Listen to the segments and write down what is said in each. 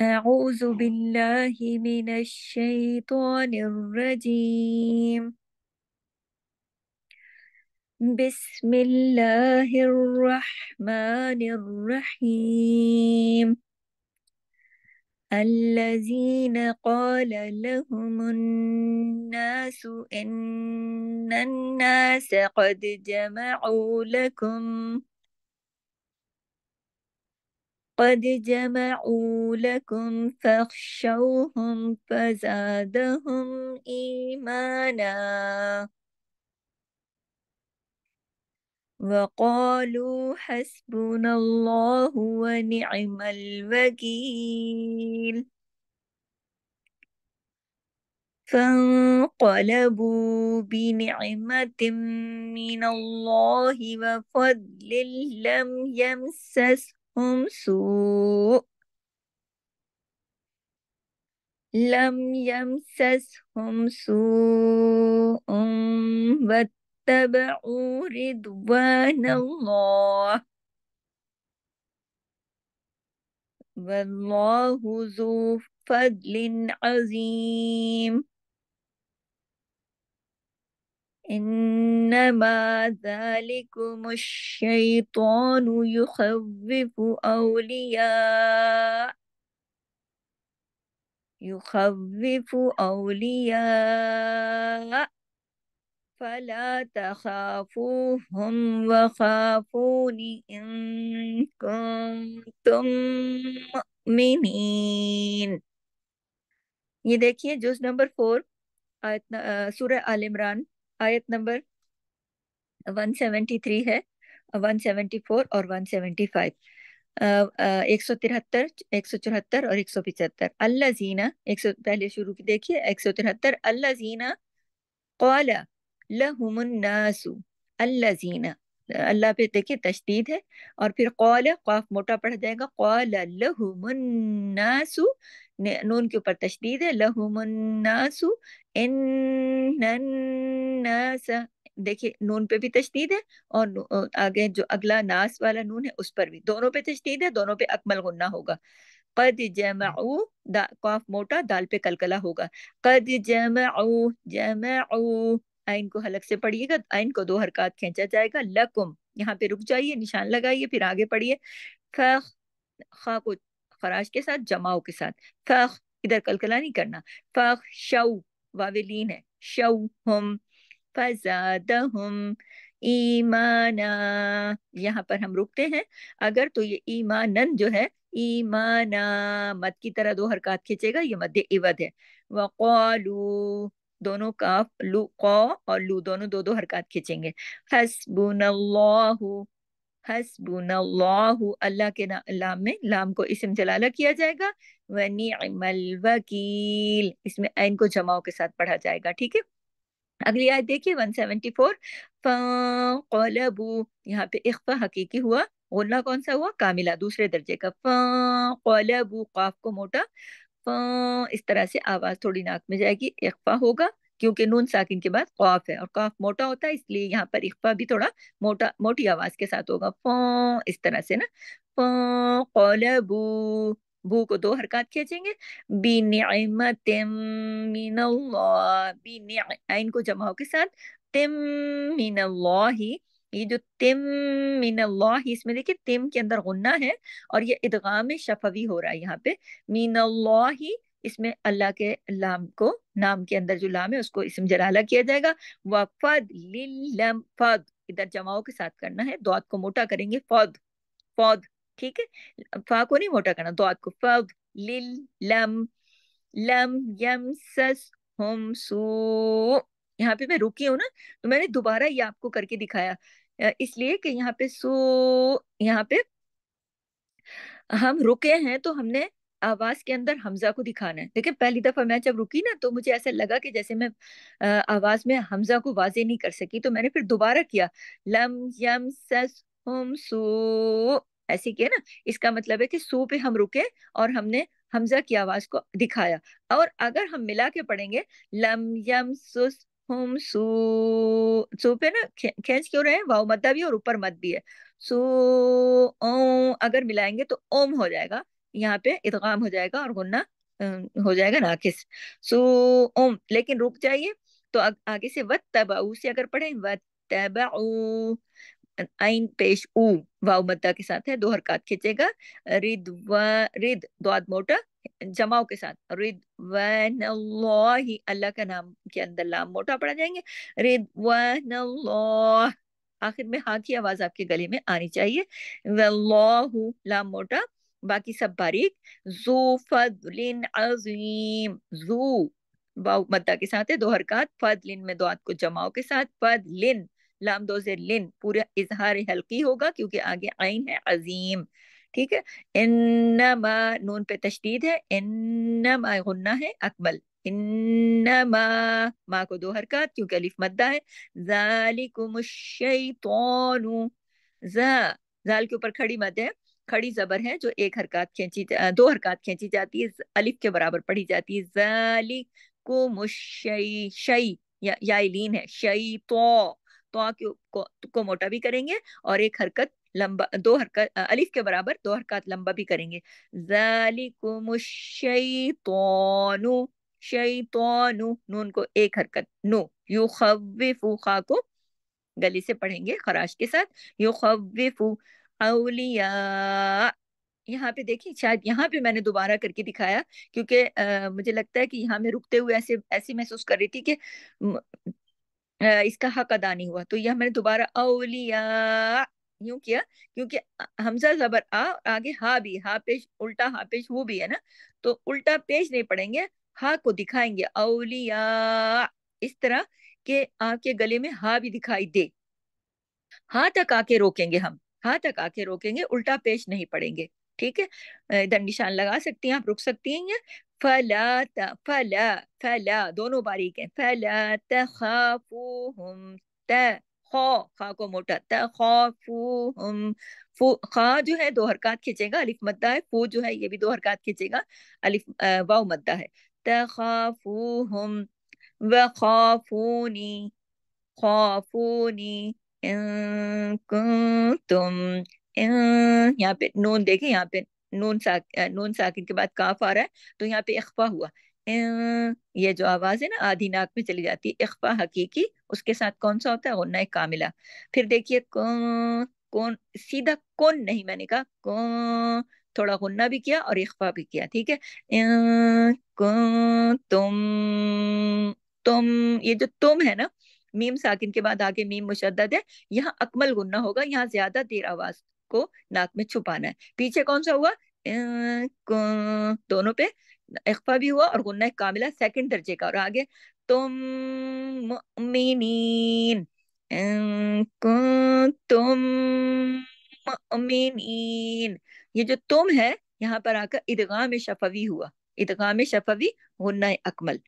أعوذ بالله من الشيطان الرجيم بسم الله الرحمن الرحيم الذين قال لهم الناس إن الناس قد جمعوا لكم قد جمعوا لكم فاخشوهم فزادهم إيمانا وقالوا حسبنا الله ونعم الوكيل فانقلبوا بنعمة من الله وفضل لم يمسسهم سوء لم يمسسهم سوء واتبعوا رضوان الله والله ذو فضل عظيم إنما ذلكم الشيطان يخوف أولياء يخوف أولياء فلا تخافوهم وخافون إن كنتم مؤمنين یہ देखिए جوز نمبر فور सूर्य आल عمران आयत नंबर 173 है 174 और 175 एक सौ तिहत्तर एक सौ चौहत्तर और एक सौ पिछहत्तर अल्लाह जीना एक सौ पहले शुरू की देखिए एक सौ तिहत्तर अल्लाह जीना कौला लहुमन्नासु अल्लाह जीना अल्लाह पे देखिए तशदीद है और फिर कौल ख्वाफ मोटा पढ़ जाएगा कौल लहुमन्नासु नून के ऊपर तशदीद है लहुमन्नासु इन्नन्नास देखिए नून पे भी तशदीद है और आगे जो अगला नास वाला नून है उस पर भी दोनों पे तशदीद है दोनों पे अकमल गुन्ना होगा कद जमाऊ दा, मोटा दाल पे कलकला होगा कद जमाऊ जमाऊ आइन को हलक से पढ़िएगा आइन को दो हरकत खींचा जाएगा लकुम यहाँ पे रुक जाइए निशान लगाइए फिर आगे पढ़िए खा को खराश के साथ जमाओ के साथ फख इधर कलकला नहीं करना फख शव वावेलीन है शव हम फजाद हम ईमाना यहाँ पर हम रुकते हैं अगर तो ये ईमानन जो है ईमाना मत की तरह दो हरकत खींचेगा ये मध्य इवद है वकौलू दोनों का लू कौ और लू दोनों दो दो हरकत खींचेंगे हसबुन हसबुनल्लाहु अल्लाह के लाम में लाम को इसम जलाला किया जाएगा वनील वकील इसमें ऐन को जमाओ के साथ पढ़ा जाएगा ठीक है अगली आयत देखिए 174 फलबू यहाँ पे इख्फा हकीकी हुआ गोला कौन सा हुआ कामिला दूसरे दर्जे का फलबू काफ को मोटा फ इस तरह से आवाज थोड़ी नाक में जाएगी इख्फा होगा क्योंकि नून साकिन के बाद कॉफ है और कॉफ मोटा होता है इसलिए यहाँ पर इख्फा भी थोड़ा मोटा मोटी आवाज के साथ होगा फो इस तरह से ना फो बू को दो हरकत खींचेंगे आइन को जमाओ के साथ तिम ही ये जो तिम मीन इसमें देखिए तिम के अंदर गुन्ना है और ये इदगाम शफवी हो रहा है यहाँ पे मीन ही इसमें अल्लाह के लाम को नाम के अंदर जो लाम है उसको इसम जलाला किया जाएगा वफद लिलम फद इधर जमाओं के साथ करना है दौत को मोटा करेंगे फौद फौद ठीक है फा को नहीं मोटा करना दौत को फद लिलम लम लम यम सस हम सू यहाँ पे मैं रुकी हूँ ना तो मैंने दोबारा ये आपको करके दिखाया इसलिए कि यहाँ पे सो यहाँ पे हम रुके हैं तो हमने आवाज के अंदर हमजा को दिखाना है देखिए पहली दफा मैं जब रुकी ना तो मुझे ऐसा लगा कि जैसे मैं आवाज में हमजा को वाजे नहीं कर सकी तो मैंने फिर दोबारा किया लम यम सस हम सो ऐसे किया ना इसका मतलब है कि सो पे हम रुके और हमने हमजा की आवाज को दिखाया और अगर हम मिला के पढ़ेंगे लम यम सुस हम सो सो पे ना खेच क्यों रहे हैं वाव मद्दा भी और ऊपर मद भी है सो ओ अगर मिलाएंगे तो ओम हो जाएगा यहाँ पे इतगाम हो जाएगा और गुन्ना हो जाएगा नाकिस सो ओम लेकिन रुक जाइए तो आ, आगे से वत तबाऊ से अगर पढ़े वत तबाऊ आइन पेश ऊ वाव मद्दा के साथ है दो हरकत खींचेगा रिद व रिद द्वाद मोटा जमाव के साथ ही अल्लाह का नाम के अंदर लाम मोटा पड़ा जाएंगे रिदवान आखिर में हाँ की आवाज आपके गले में आनी चाहिए वल्लाहु लाम मोटा बाकी सब बारीक जू फिन अजीम जू वाव मद्दा के साथ है दो हरकत लिन में दो को जमाओ के साथ फद लिन लाम दो लिन पूरा इजहार हल्की होगा क्योंकि आगे आइन है अजीम ठीक है इन नून पे तशदीद है इन गुन्ना है अकबल इन्नमा माँ को दो हरकत क्योंकि अलिफ मद्दा है जाली जालिकुम शैतानु जा जाल के ऊपर खड़ी मद है खड़ी जबर है जो एक हरकत खींची दो हरकत खींची जाती है अलिफ के बराबर पढ़ी जाती है जली को मुशई शई या, या इलीन है शई तो तो को, को मोटा भी करेंगे और एक हरकत लंबा दो हरकत अलिफ के बराबर दो हरकत लंबा भी करेंगे शई तो, तो नून को एक हरकत नो यू खा को गली से पढ़ेंगे खराश के साथ यू खू अलिया यहाँ पे देखिए शायद यहाँ पे मैंने दोबारा करके दिखाया क्योंकि मुझे लगता है कि यहाँ में रुकते हुए ऐसे ऐसी महसूस कर रही थी कि इसका हक अदा नहीं हुआ तो यह मैंने दोबारा अलिया यूं किया क्योंकि हमजा जबर आ आगे हा भी हा पेश उल्टा हा पेश वो भी है ना तो उल्टा पेश नहीं पड़ेंगे हा को दिखाएंगे अलिया इस तरह के आपके गले में हा भी दिखाई दे हा तक आके रोकेंगे हम हाथ तक आके रोकेंगे उल्टा पेश नहीं पड़ेंगे ठीक है इधर निशान लगा सकती हैं आप रुक सकती हैं ये फला फला फला दोनों बारीक है फला तखाफूहुम त खा को मोटा त हम फू खा जो है दो हरकत खींचेगा अलिफ मद्दा है फू जो है ये भी दो हरकत खींचेगा अलिफ वाव मद्दा है त हम व खौफूनी खौफूनी तुम यहाँ पे नून देखे यहाँ पे नून सा नून साकिन के बाद काफ आ रहा है तो यहाँ पे इख्फा हुआ ये जो आवाज़ है ना आधी नाक में चली जाती है इख्फा हकीकी उसके साथ कौन सा होता है गन्ना कामिला फिर देखिए कौन कौन सीधा कौन नहीं मैंने कहा कौन थोड़ा गुन्ना भी किया और इख्फा भी किया ठीक है तुम तुम ये जो तुम है ना मीम साकिन के बाद आगे मीम मुशद है यहाँ अकमल गुन्ना होगा यहाँ ज्यादा देर आवाज को नाक में छुपाना है पीछे कौन सा हुआ दोनों पे इकफा भी हुआ और गुन्ना कामिला सेकंड दर्जे का और आगे तुम मीन तुम मीन ये जो तुम है यहाँ पर आकर में शफवी हुआ इदगाम शफवी गुन्ना अकमल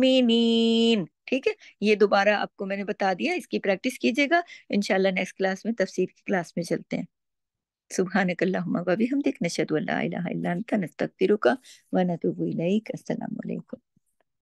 मीन ठीक है ये दोबारा आपको मैंने बता दिया इसकी प्रैक्टिस कीजिएगा इनशाला नेक्स्ट क्लास में तफसीर की क्लास में चलते हैं नकल्ला हम देख नशद नस्तक व नतुबुलैक असलकम